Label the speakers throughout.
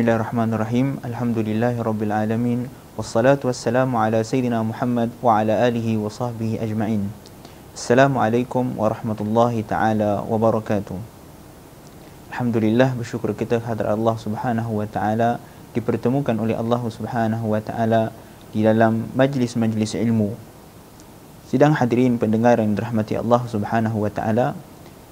Speaker 1: Bismillahirrahmanirrahim. Alhamdulillahirrabbilalamin. Wassalatu wassalamu ala Sayyidina Muhammad wa ala alihi wa sahbihi ajma'in. Assalamualaikum warahmatullahi ta'ala wabarakatuh. Alhamdulillah bersyukur kita hadir Allah subhanahu wa ta'ala dipertemukan oleh Allah subhanahu wa ta'ala di dalam majlis-majlis ilmu. Sidang hadirin pendengar yang dirahmati Allah subhanahu wa ta'ala.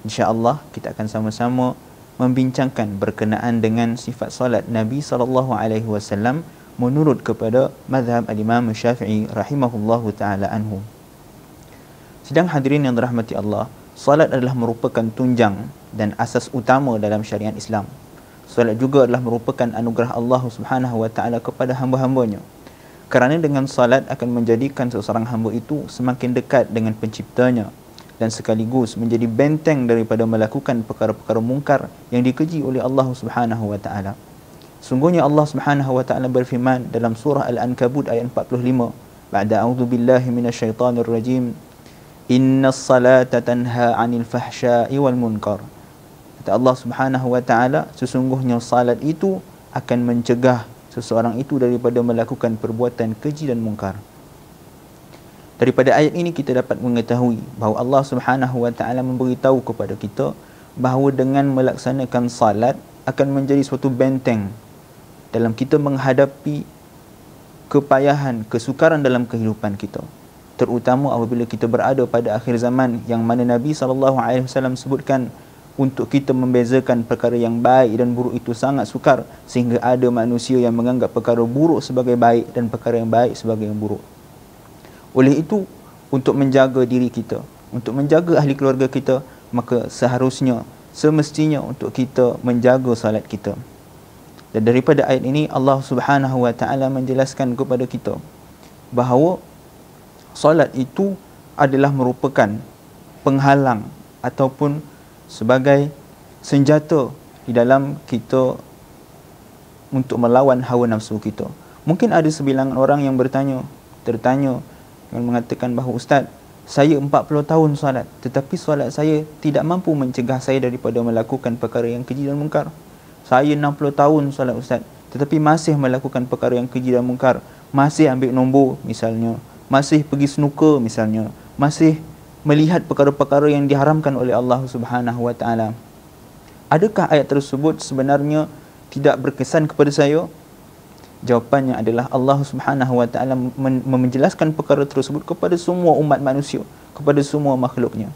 Speaker 1: InsyaAllah kita akan sama-sama membincangkan berkenaan dengan sifat salat Nabi sallallahu alaihi wasallam menurut kepada mazhab al-Imam Syafi'i rahimahullahu taala anhu. Sedang hadirin yang dirahmati Allah, salat adalah merupakan tunjang dan asas utama dalam syariat Islam. Salat juga adalah merupakan anugerah Allah Subhanahu wa taala kepada hamba-hambanya. Kerana dengan salat akan menjadikan seseorang hamba itu semakin dekat dengan penciptanya dan sekaligus menjadi benteng daripada melakukan perkara-perkara mungkar yang dikeji oleh Allah Subhanahu wa taala. Sungguhnya Allah Subhanahu wa taala berfirman dalam surah Al-Ankabut ayat 45, "Ba'da a'udzu billahi minasyaitonir rajim. Innas salata tanha 'anil fahsya'i wal munkar." Kata Allah Subhanahu wa taala, sesungguhnya salat itu akan mencegah seseorang itu daripada melakukan perbuatan keji dan mungkar daripada ayat ini kita dapat mengetahui bahawa Allah Subhanahu wa taala memberitahu kepada kita bahawa dengan melaksanakan salat akan menjadi suatu benteng dalam kita menghadapi kepayahan, kesukaran dalam kehidupan kita. Terutama apabila kita berada pada akhir zaman yang mana Nabi sallallahu alaihi wasallam sebutkan untuk kita membezakan perkara yang baik dan buruk itu sangat sukar sehingga ada manusia yang menganggap perkara buruk sebagai baik dan perkara yang baik sebagai yang buruk. Oleh itu, untuk menjaga diri kita, untuk menjaga ahli keluarga kita, maka seharusnya, semestinya untuk kita menjaga salat kita. Dan daripada ayat ini, Allah Subhanahu Wa Taala menjelaskan kepada kita bahawa salat itu adalah merupakan penghalang ataupun sebagai senjata di dalam kita untuk melawan hawa nafsu kita. Mungkin ada sebilangan orang yang bertanya, tertanya, yang mengatakan bahawa ustaz saya 40 tahun solat tetapi solat saya tidak mampu mencegah saya daripada melakukan perkara yang keji dan mungkar saya 60 tahun solat ustaz tetapi masih melakukan perkara yang keji dan mungkar masih ambil nombor misalnya masih pergi snooker misalnya masih melihat perkara-perkara yang diharamkan oleh Allah Subhanahu wa taala adakah ayat tersebut sebenarnya tidak berkesan kepada saya Jawapannya adalah Allah Subhanahu Wa Taala menjelaskan perkara tersebut kepada semua umat manusia, kepada semua makhluknya.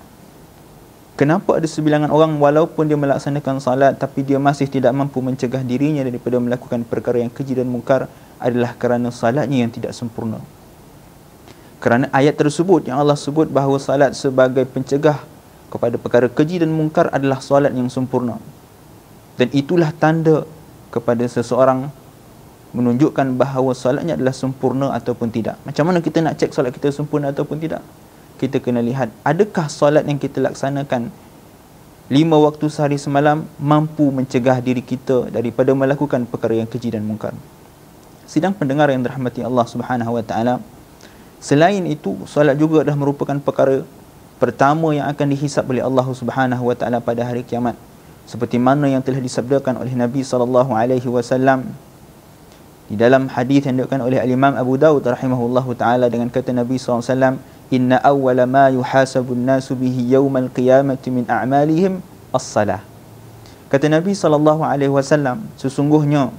Speaker 1: Kenapa ada sebilangan orang walaupun dia melaksanakan salat tapi dia masih tidak mampu mencegah dirinya daripada melakukan perkara yang keji dan mungkar adalah kerana salatnya yang tidak sempurna. Kerana ayat tersebut yang Allah sebut bahawa salat sebagai pencegah kepada perkara keji dan mungkar adalah salat yang sempurna. Dan itulah tanda kepada seseorang menunjukkan bahawa solatnya adalah sempurna ataupun tidak. Macam mana kita nak cek solat kita sempurna ataupun tidak? Kita kena lihat adakah solat yang kita laksanakan lima waktu sehari semalam mampu mencegah diri kita daripada melakukan perkara yang keji dan mungkar. Sidang pendengar yang dirahmati Allah Subhanahu wa taala. Selain itu, solat juga adalah merupakan perkara pertama yang akan dihisap oleh Allah Subhanahu wa taala pada hari kiamat. Seperti mana yang telah disabdakan oleh Nabi sallallahu alaihi wasallam di dalam hadis yang diriwayatkan oleh Al-Imam Abu Daud rahimahullahu taala dengan kata Nabi SAW inna awwala ma yuhasabu an-nasu bihi yawm al-qiyamati min a'malihim as-salah. Kata Nabi sallallahu alaihi wasallam sesungguhnya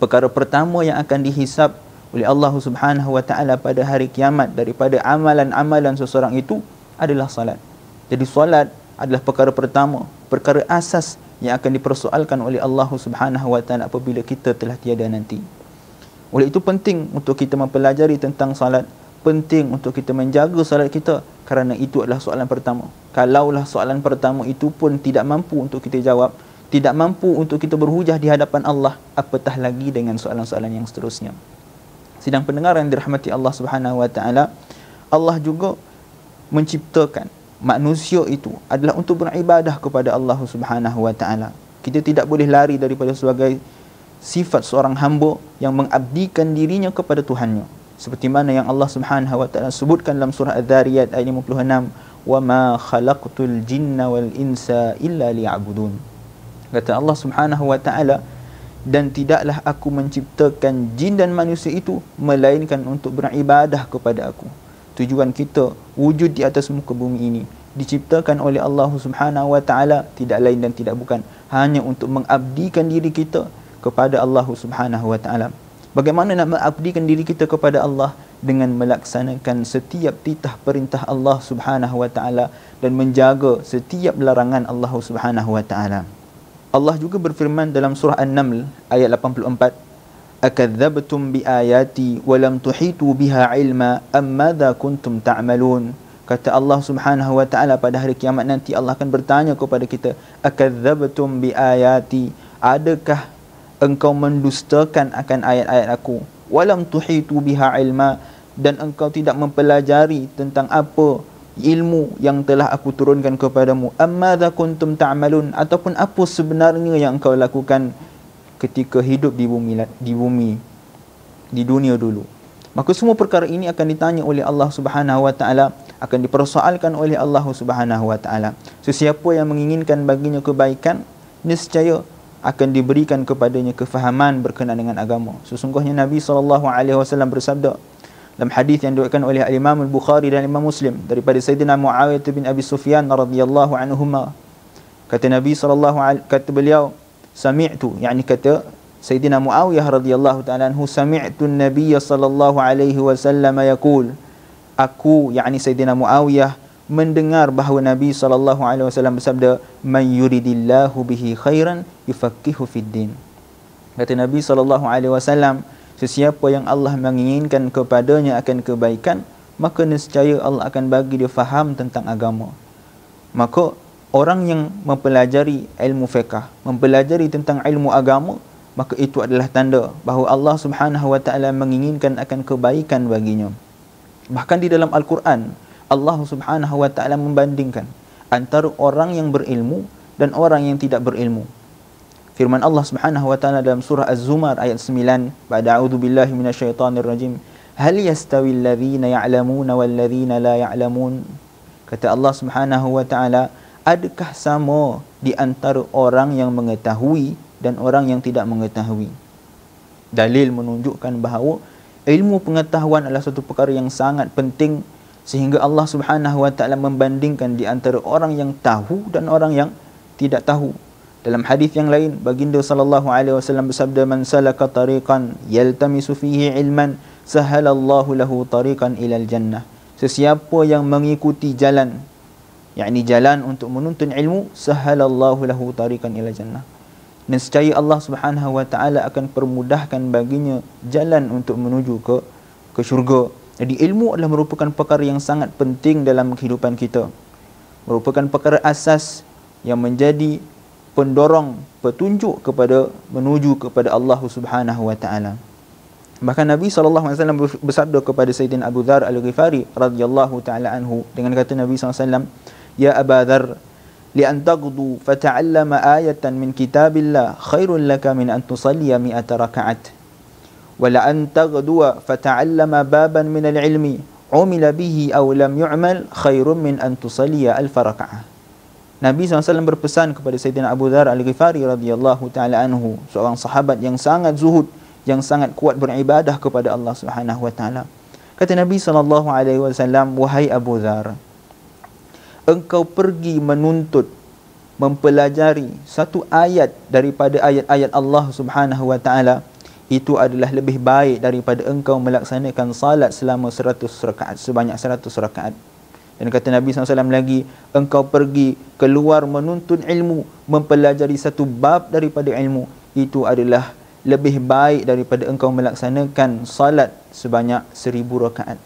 Speaker 1: perkara pertama yang akan dihisab oleh Allah Subhanahu wa taala pada hari kiamat daripada amalan-amalan seseorang itu adalah salat. Jadi salat adalah perkara pertama, perkara asas yang akan dipersoalkan oleh Allah Subhanahu wa taala apabila kita telah tiada nanti. Oleh itu penting untuk kita mempelajari tentang salat Penting untuk kita menjaga salat kita Kerana itu adalah soalan pertama Kalaulah soalan pertama itu pun tidak mampu untuk kita jawab Tidak mampu untuk kita berhujah di hadapan Allah Apatah lagi dengan soalan-soalan yang seterusnya Sidang pendengar yang dirahmati Allah Subhanahu Allah juga menciptakan manusia itu adalah untuk beribadah kepada Allah Subhanahu Wa Taala. Kita tidak boleh lari daripada sebagai sifat seorang hamba yang mengabdikan dirinya kepada Tuhannya. Seperti mana yang Allah Subhanahu wa taala sebutkan dalam surah Adz-Dzariyat ayat 56, "Wa ma khalaqtul jinna wal insa illa liya'budun." Kata Allah Subhanahu wa taala, dan tidaklah aku menciptakan jin dan manusia itu melainkan untuk beribadah kepada aku. Tujuan kita wujud di atas muka bumi ini diciptakan oleh Allah Subhanahu wa taala tidak lain dan tidak bukan hanya untuk mengabdikan diri kita kepada Allah Subhanahu wa taala. Bagaimana nak mengabdikan diri kita kepada Allah dengan melaksanakan setiap titah perintah Allah Subhanahu wa taala dan menjaga setiap larangan Allah Subhanahu wa taala. Allah juga berfirman dalam surah An-Naml ayat 84, "Akadzabtum biayati wa lam tuhitu biha ilma amma madza kuntum ta'malun?" Kata Allah Subhanahu wa taala pada hari kiamat nanti Allah akan bertanya kepada kita, "Akadzabtum biayati?" Adakah engkau mendustakan akan ayat-ayat aku walam tuhitu biha ilma dan engkau tidak mempelajari tentang apa ilmu yang telah aku turunkan kepadamu amma za kuntum ta'malun ataupun apa sebenarnya yang engkau lakukan ketika hidup di bumi di bumi di dunia dulu maka semua perkara ini akan ditanya oleh Allah Subhanahu wa taala akan dipersoalkan oleh Allah Subhanahu wa taala sesiapa yang menginginkan baginya kebaikan niscaya akan diberikan kepadanya kefahaman berkenaan dengan agama. Sesungguhnya Nabi SAW bersabda dalam hadis yang diriwayatkan oleh Imam Al-Bukhari dan Imam Muslim daripada Sayyidina Muawiyah bin Abi Sufyan radhiyallahu anhuma kata Nabi SAW kata beliau sami'tu yakni kata Sayyidina Muawiyah radhiyallahu ta'ala anhu sami'tu Nabi SAW alaihi wasallam yaqul aku yakni Sayyidina Muawiyah mendengar bahawa Nabi sallallahu alaihi wasallam bersabda man yuridillahu bihi khairan yufaqihu fid din. Kata Nabi sallallahu alaihi wasallam sesiapa yang Allah menginginkan kepadanya akan kebaikan maka nescaya Allah akan bagi dia faham tentang agama. Maka orang yang mempelajari ilmu fiqh, mempelajari tentang ilmu agama, maka itu adalah tanda bahawa Allah Subhanahu wa taala menginginkan akan kebaikan baginya. Bahkan di dalam Al-Quran, Allah Subhanahu wa taala membandingkan antara orang yang berilmu dan orang yang tidak berilmu. Firman Allah Subhanahu wa taala dalam surah Az-Zumar ayat 9, "Ba'da a'udzu billahi minasyaitonir rajim. Hal yastawi alladhina ya'lamun wal ladhina la ya'lamun?" Kata Allah Subhanahu wa taala, "Adakah sama di antara orang yang mengetahui dan orang yang tidak mengetahui?" Dalil menunjukkan bahawa ilmu pengetahuan adalah satu perkara yang sangat penting sehingga Allah Subhanahu wa taala membandingkan di antara orang yang tahu dan orang yang tidak tahu. Dalam hadis yang lain baginda sallallahu alaihi wasallam bersabda man salaka tariqan yaltamisu fihi ilman sahalallahu lahu tariqan ila jannah Sesiapa yang mengikuti jalan yakni jalan untuk menuntun ilmu sahalallahu lahu tariqan ila jannah Niscaya Allah Subhanahu wa taala akan permudahkan baginya jalan untuk menuju ke ke syurga. Jadi ilmu adalah merupakan perkara yang sangat penting dalam kehidupan kita. Merupakan perkara asas yang menjadi pendorong petunjuk kepada menuju kepada Allah Subhanahu wa taala. Bahkan Nabi sallallahu alaihi wasallam bersabda kepada Sayyidina Abu Dhar Al-Ghifari radhiyallahu taala anhu dengan kata Nabi sallallahu "Ya Abu Dhar, li an taqdu fata'allama ayatan min kitabillah khairul laka min an tusalliya 100 raka'at." ولأن تغدو فتعلم بابا من العلم عمل به أو لم يعمل خير من أن تصلي ألف ركعة Nabi SAW berpesan kepada Sayyidina Abu Dhar Al-Ghifari radhiyallahu taala anhu seorang sahabat yang sangat zuhud yang sangat kuat beribadah kepada Allah Subhanahu wa taala. Kata Nabi sallallahu alaihi wasallam, "Wahai Abu Dhar, engkau pergi menuntut mempelajari satu ayat daripada ayat-ayat Allah Subhanahu wa taala." itu adalah lebih baik daripada engkau melaksanakan salat selama seratus rakaat sebanyak seratus rakaat dan kata Nabi SAW lagi engkau pergi keluar menuntun ilmu mempelajari satu bab daripada ilmu itu adalah lebih baik daripada engkau melaksanakan salat sebanyak seribu rakaat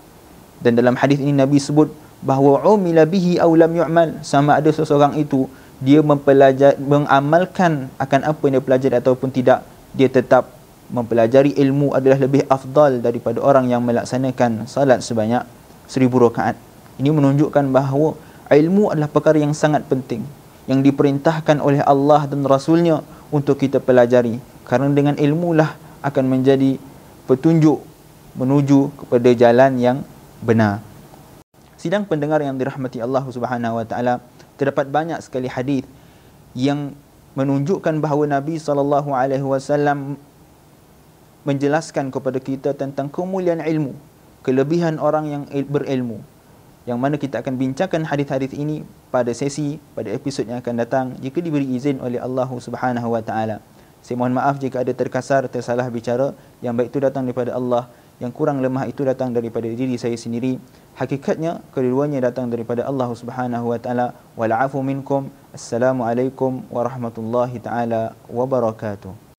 Speaker 1: dan dalam hadis ini Nabi sebut bahawa umila bihi aw lam yu'mal sama ada seseorang itu dia mempelajari mengamalkan akan apa yang dia pelajari ataupun tidak dia tetap mempelajari ilmu adalah lebih afdal daripada orang yang melaksanakan salat sebanyak seribu rakaat. Ini menunjukkan bahawa ilmu adalah perkara yang sangat penting yang diperintahkan oleh Allah dan Rasulnya untuk kita pelajari. Karena dengan ilmu lah akan menjadi petunjuk menuju kepada jalan yang benar. Sidang pendengar yang dirahmati Allah Subhanahu Wa Taala terdapat banyak sekali hadis yang menunjukkan bahawa Nabi saw menjelaskan kepada kita tentang kemuliaan ilmu, kelebihan orang yang berilmu. Yang mana kita akan bincangkan hadis-hadis ini pada sesi pada episod yang akan datang jika diberi izin oleh Allah Subhanahu wa taala. Saya mohon maaf jika ada terkasar, tersalah bicara. Yang baik itu datang daripada Allah, yang kurang lemah itu datang daripada diri saya sendiri. Hakikatnya keduanya datang daripada Allah Subhanahu wa taala. Wal afu minkum. Assalamualaikum warahmatullahi taala wabarakatuh.